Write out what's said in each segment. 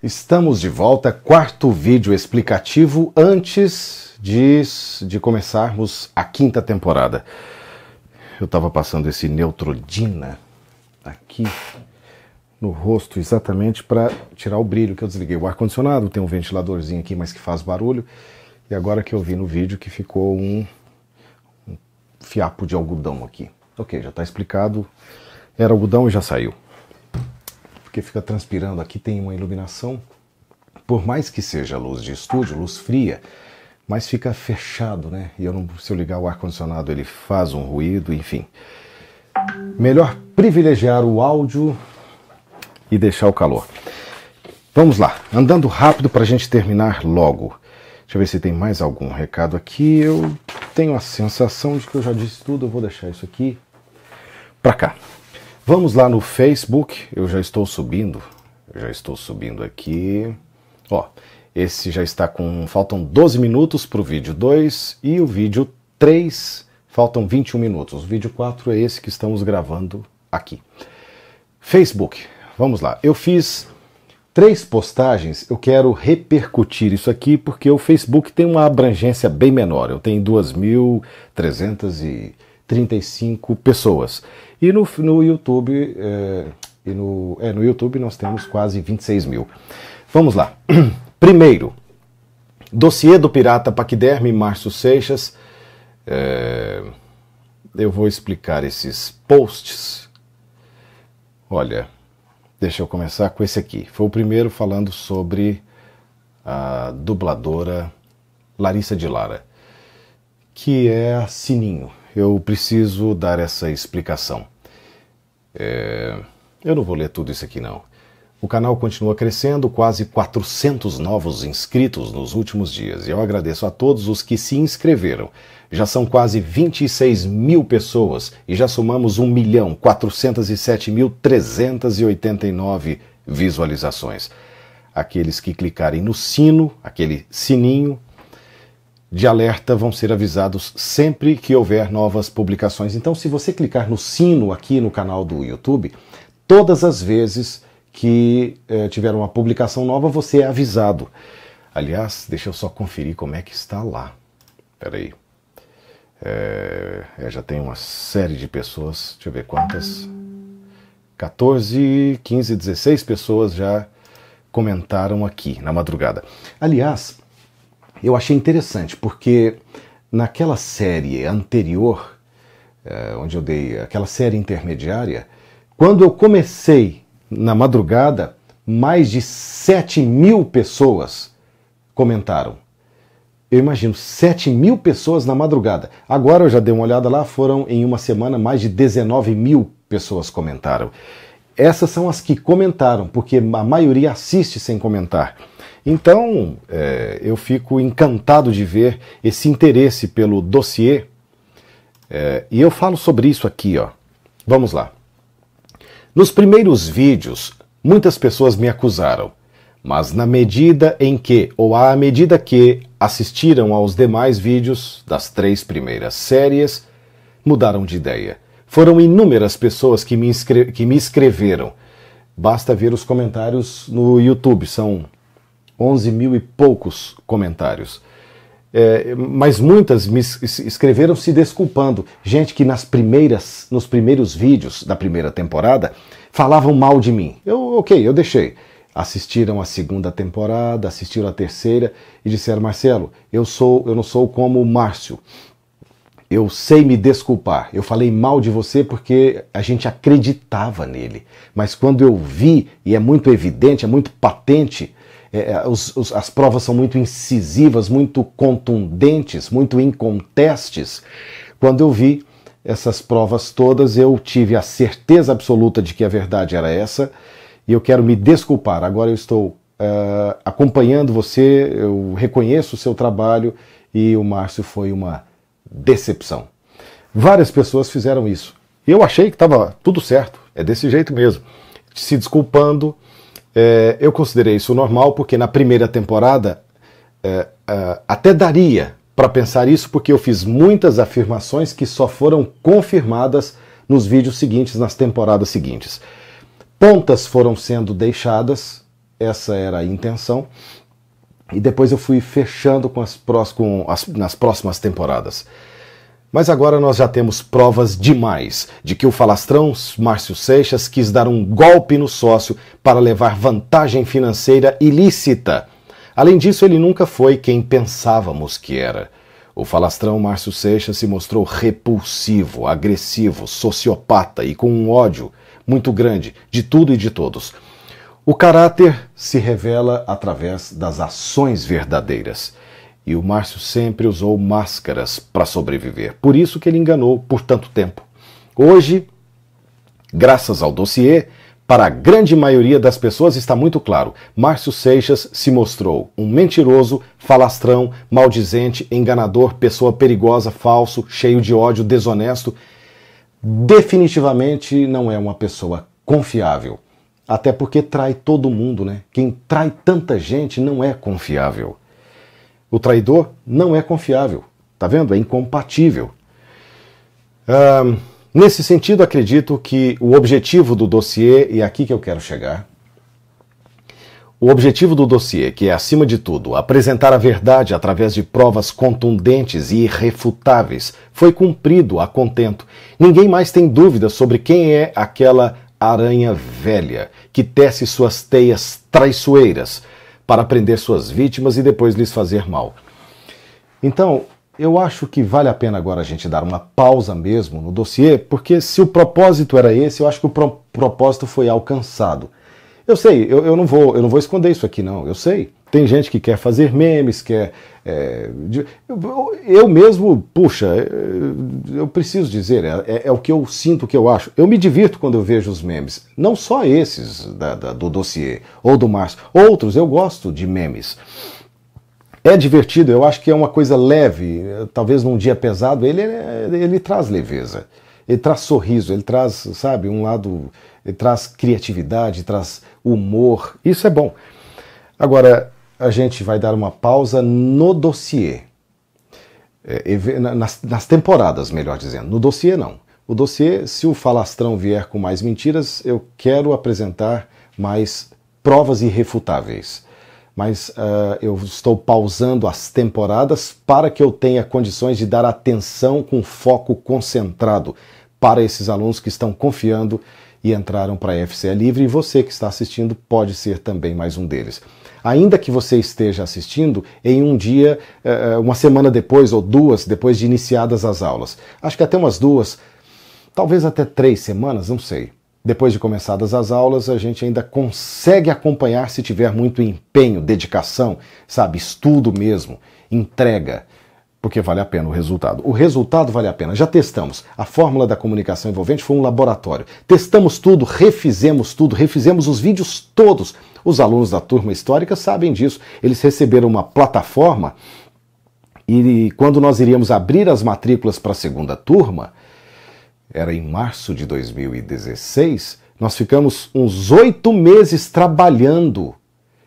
Estamos de volta, quarto vídeo explicativo antes de, de começarmos a quinta temporada. Eu estava passando esse neutrodina aqui no rosto exatamente para tirar o brilho que eu desliguei. O ar-condicionado tem um ventiladorzinho aqui, mas que faz barulho. E agora que eu vi no vídeo que ficou um, um fiapo de algodão aqui. Ok, já está explicado. Era algodão e já saiu porque fica transpirando. Aqui tem uma iluminação, por mais que seja luz de estúdio, luz fria, mas fica fechado, né? E eu não, se eu ligar o ar-condicionado, ele faz um ruído, enfim. Melhor privilegiar o áudio e deixar o calor. Vamos lá, andando rápido para a gente terminar logo. Deixa eu ver se tem mais algum recado aqui. Eu tenho a sensação de que eu já disse tudo, eu vou deixar isso aqui para cá. Vamos lá no Facebook, eu já estou subindo, já estou subindo aqui. Ó, esse já está com. Faltam 12 minutos para o vídeo 2 e o vídeo 3 faltam 21 minutos. O vídeo 4 é esse que estamos gravando aqui. Facebook, vamos lá. Eu fiz três postagens, eu quero repercutir isso aqui porque o Facebook tem uma abrangência bem menor. Eu tenho 2.300 e 35 pessoas. E no, no YouTube, é, e no, é, no YouTube nós temos quase 26 mil. Vamos lá. Primeiro, dossiê do pirata Paquiderme Márcio Seixas. É, eu vou explicar esses posts. Olha, deixa eu começar com esse aqui. Foi o primeiro falando sobre a dubladora Larissa de Lara, que é a Sininho eu preciso dar essa explicação. É... Eu não vou ler tudo isso aqui, não. O canal continua crescendo, quase 400 novos inscritos nos últimos dias. E eu agradeço a todos os que se inscreveram. Já são quase 26 mil pessoas e já somamos 1 milhão 407 mil 389 visualizações. Aqueles que clicarem no sino, aquele sininho, de alerta vão ser avisados sempre que houver novas publicações. Então, se você clicar no sino aqui no canal do YouTube, todas as vezes que eh, tiver uma publicação nova, você é avisado. Aliás, deixa eu só conferir como é que está lá. Peraí. É, já tem uma série de pessoas. Deixa eu ver quantas. 14, 15, 16 pessoas já comentaram aqui na madrugada. Aliás, eu achei interessante porque naquela série anterior, eh, onde eu dei aquela série intermediária, quando eu comecei na madrugada, mais de 7 mil pessoas comentaram. Eu imagino, 7 mil pessoas na madrugada. Agora eu já dei uma olhada lá, foram em uma semana mais de 19 mil pessoas comentaram. Essas são as que comentaram, porque a maioria assiste sem comentar. Então, é, eu fico encantado de ver esse interesse pelo dossiê é, e eu falo sobre isso aqui. Ó. Vamos lá. Nos primeiros vídeos, muitas pessoas me acusaram, mas na medida em que, ou à medida que assistiram aos demais vídeos das três primeiras séries, mudaram de ideia. Foram inúmeras pessoas que me, que me escreveram. Basta ver os comentários no YouTube, são 11 mil e poucos comentários. É, mas muitas me escreveram se desculpando. Gente que nas primeiras, nos primeiros vídeos da primeira temporada falavam mal de mim. Eu, ok, eu deixei. Assistiram a segunda temporada, assistiram a terceira e disseram: Marcelo, eu sou, eu não sou como o Márcio. Eu sei me desculpar. Eu falei mal de você porque a gente acreditava nele. Mas quando eu vi, e é muito evidente, é muito patente, é, é, os, os, as provas são muito incisivas, muito contundentes, muito incontestes. Quando eu vi essas provas todas, eu tive a certeza absoluta de que a verdade era essa e eu quero me desculpar. Agora eu estou uh, acompanhando você, eu reconheço o seu trabalho e o Márcio foi uma decepção. Várias pessoas fizeram isso. Eu achei que estava tudo certo, é desse jeito mesmo. Se desculpando, é, eu considerei isso normal porque na primeira temporada é, é, até daria para pensar isso porque eu fiz muitas afirmações que só foram confirmadas nos vídeos seguintes, nas temporadas seguintes. Pontas foram sendo deixadas, essa era a intenção, e depois eu fui fechando com as, com as nas próximas temporadas. Mas agora nós já temos provas demais de que o falastrão Márcio Seixas quis dar um golpe no sócio para levar vantagem financeira ilícita. Além disso, ele nunca foi quem pensávamos que era. O falastrão Márcio Seixas se mostrou repulsivo, agressivo, sociopata e com um ódio muito grande de tudo e de todos. O caráter se revela através das ações verdadeiras. E o Márcio sempre usou máscaras para sobreviver. Por isso que ele enganou por tanto tempo. Hoje, graças ao dossiê, para a grande maioria das pessoas está muito claro: Márcio Seixas se mostrou um mentiroso, falastrão, maldizente, enganador, pessoa perigosa, falso, cheio de ódio, desonesto. Definitivamente não é uma pessoa confiável. Até porque trai todo mundo, né? Quem trai tanta gente não é confiável. O traidor não é confiável. Tá vendo? É incompatível. Ah, nesse sentido, acredito que o objetivo do dossiê, e é aqui que eu quero chegar, o objetivo do dossiê, que é, acima de tudo, apresentar a verdade através de provas contundentes e irrefutáveis, foi cumprido a contento. Ninguém mais tem dúvida sobre quem é aquela aranha velha que tece suas teias traiçoeiras para prender suas vítimas e depois lhes fazer mal. Então, eu acho que vale a pena agora a gente dar uma pausa mesmo no dossiê, porque se o propósito era esse, eu acho que o pro propósito foi alcançado. Eu sei, eu, eu, não vou, eu não vou esconder isso aqui, não. Eu sei. Tem gente que quer fazer memes, quer. É, eu, eu, mesmo, puxa, é, eu preciso dizer, é, é, é, o que eu sinto, o que eu acho. Eu me divirto quando eu vejo os memes. Não só esses da, da, do dossiê ou do Márcio, outros, eu gosto de memes. É divertido, eu acho que é uma coisa leve. Talvez num dia pesado, ele, ele traz leveza ele traz sorriso, ele traz, sabe, um lado traz criatividade, traz humor, isso é bom. Agora, a gente vai dar uma pausa no dossiê, é, nas, nas temporadas, melhor dizendo. No dossiê, não. O dossiê, se o falastrão vier com mais mentiras, eu quero apresentar mais provas irrefutáveis. Mas uh, eu estou pausando as temporadas para que eu tenha condições de dar atenção com foco concentrado para esses alunos que estão confiando e entraram para a FCE Livre, e você que está assistindo pode ser também mais um deles. Ainda que você esteja assistindo em um dia, eh, eh, uma semana depois ou duas depois de iniciadas as aulas. Acho que até umas duas, talvez até três semanas, não sei. Depois de começadas as aulas, a gente ainda consegue acompanhar se tiver muito empenho, dedicação, sabe, estudo mesmo, entrega porque vale a pena o resultado. O resultado vale a pena. Já testamos. A fórmula da comunicação envolvente foi um laboratório. Testamos tudo, refizemos tudo, refizemos os vídeos todos. Os alunos da turma histórica sabem disso. Eles receberam uma plataforma e quando nós iríamos abrir as matrículas para a segunda turma, era em março de 2016, nós ficamos uns oito meses trabalhando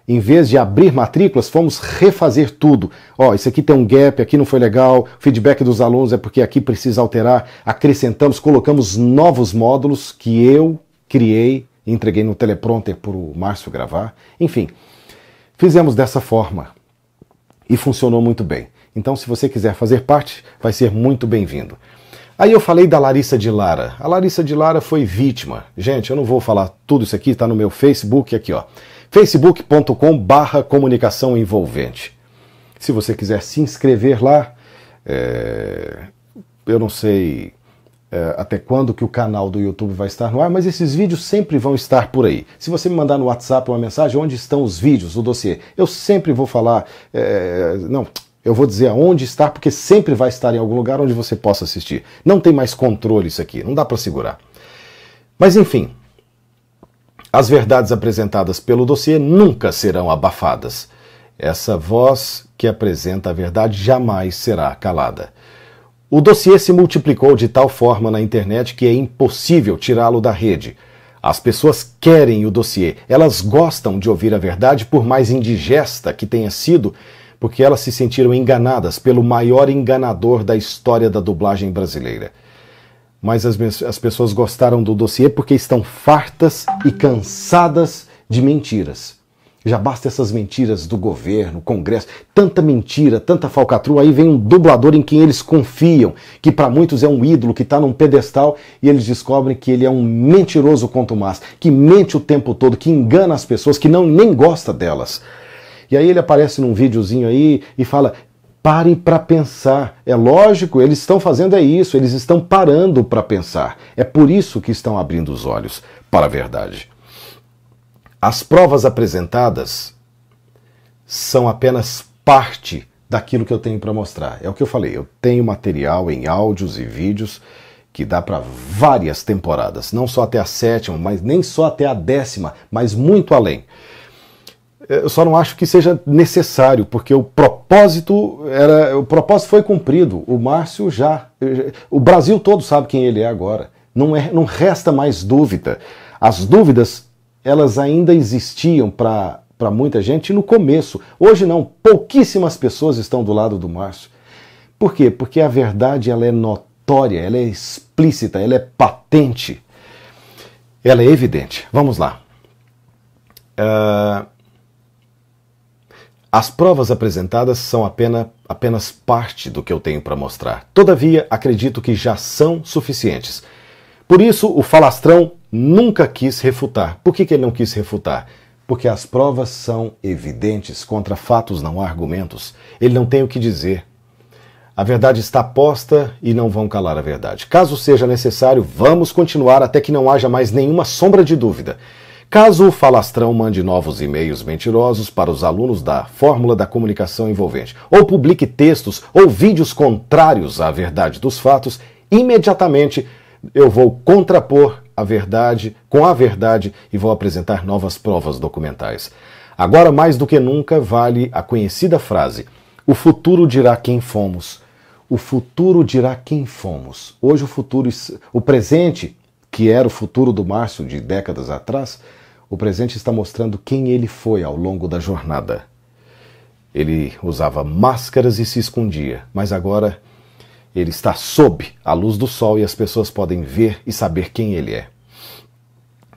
em vez de abrir matrículas, fomos refazer tudo. Ó, oh, isso aqui tem um gap, aqui não foi legal, feedback dos alunos é porque aqui precisa alterar. Acrescentamos, colocamos novos módulos que eu criei, entreguei no teleprompter para o Márcio gravar. Enfim, fizemos dessa forma e funcionou muito bem. Então, se você quiser fazer parte, vai ser muito bem-vindo. Aí eu falei da Larissa de Lara. A Larissa de Lara foi vítima. Gente, eu não vou falar tudo isso aqui, está no meu Facebook aqui, ó facebook.com barra comunicação envolvente. Se você quiser se inscrever lá, é... eu não sei é, até quando que o canal do YouTube vai estar no ar, mas esses vídeos sempre vão estar por aí. Se você me mandar no WhatsApp uma mensagem, onde estão os vídeos, o dossiê, eu sempre vou falar, é, não, eu vou dizer aonde está, porque sempre vai estar em algum lugar onde você possa assistir. Não tem mais controle isso aqui, não dá para segurar. Mas enfim, as verdades apresentadas pelo dossiê nunca serão abafadas. Essa voz que apresenta a verdade jamais será calada. O dossiê se multiplicou de tal forma na internet que é impossível tirá-lo da rede. As pessoas querem o dossiê, elas gostam de ouvir a verdade, por mais indigesta que tenha sido, porque elas se sentiram enganadas pelo maior enganador da história da dublagem brasileira mas as, as pessoas gostaram do dossiê porque estão fartas e cansadas de mentiras. Já basta essas mentiras do governo, Congresso, tanta mentira, tanta falcatrua. Aí vem um dublador em quem eles confiam, que para muitos é um ídolo que está num pedestal e eles descobrem que ele é um mentiroso quanto mais, que mente o tempo todo, que engana as pessoas, que não nem gosta delas. E aí ele aparece num videozinho aí e fala: Pare para pensar. É lógico, eles estão fazendo é isso, eles estão parando para pensar. É por isso que estão abrindo os olhos para a verdade. As provas apresentadas são apenas parte daquilo que eu tenho para mostrar. É o que eu falei, eu tenho material em áudios e vídeos que dá para várias temporadas, não só até a sétima, mas nem só até a décima, mas muito além. É, eu só não acho que seja necessário, porque o propósito era, o propósito foi cumprido. O Márcio já, o Brasil todo sabe quem ele é agora. Não é, não resta mais dúvida. As dúvidas elas ainda existiam para para muita gente no começo. Hoje não, pouquíssimas pessoas estão do lado do Márcio. Por quê? Porque a verdade ela é notória, ela é explícita, ela é patente, ela é evidente. Vamos lá. Uh, as provas apresentadas são apenas, apenas parte do que eu tenho para mostrar. Todavia, acredito que já são suficientes. Por isso, o falastrão nunca quis refutar. Por que, que ele não quis refutar? Porque as provas são evidentes, contra fatos não há argumentos. Ele não tem o que dizer. A verdade está posta e não vão calar a verdade. Caso seja necessário, vamos continuar até que não haja mais nenhuma sombra de dúvida. Caso o falastrão mande novos e-mails mentirosos para os alunos da Fórmula da Comunicação Envolvente, ou publique textos ou vídeos contrários à verdade dos fatos, imediatamente eu vou contrapor a verdade com a verdade e vou apresentar novas provas documentais. Agora mais do que nunca vale a conhecida frase: o futuro dirá quem fomos. O futuro dirá quem fomos. Hoje o futuro, o presente, que era o futuro do Márcio de décadas atrás, o presente está mostrando quem ele foi ao longo da jornada. Ele usava máscaras e se escondia, mas agora ele está sob a luz do sol e as pessoas podem ver e saber quem ele é.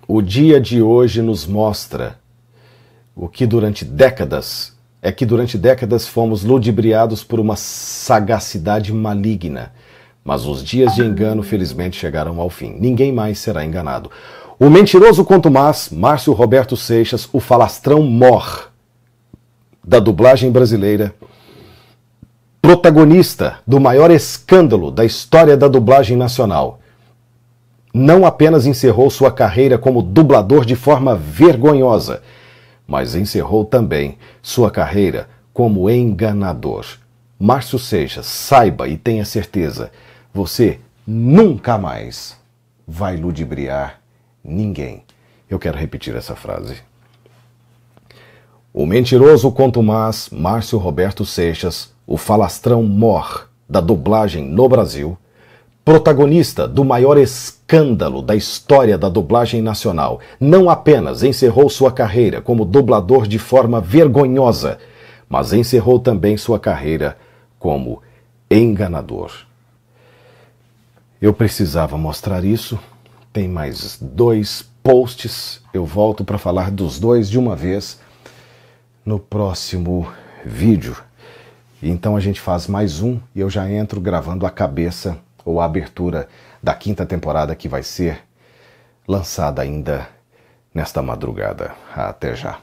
O dia de hoje nos mostra o que durante décadas é que durante décadas fomos ludibriados por uma sagacidade maligna. Mas os dias de engano, felizmente, chegaram ao fim. Ninguém mais será enganado. O mentiroso quanto mais, Márcio Roberto Seixas, o falastrão mor da dublagem brasileira, protagonista do maior escândalo da história da dublagem nacional, não apenas encerrou sua carreira como dublador de forma vergonhosa, mas encerrou também sua carreira como enganador. Márcio Seixas, saiba e tenha certeza, você nunca mais vai ludibriar ninguém. Eu quero repetir essa frase. O mentiroso conto mais Márcio Roberto Seixas, o falastrão mor da dublagem no Brasil, protagonista do maior escândalo da história da dublagem nacional, não apenas encerrou sua carreira como dublador de forma vergonhosa, mas encerrou também sua carreira como enganador. Eu precisava mostrar isso tem mais dois posts. Eu volto para falar dos dois de uma vez no próximo vídeo. Então a gente faz mais um e eu já entro gravando a cabeça ou a abertura da quinta temporada que vai ser lançada ainda nesta madrugada. Até já.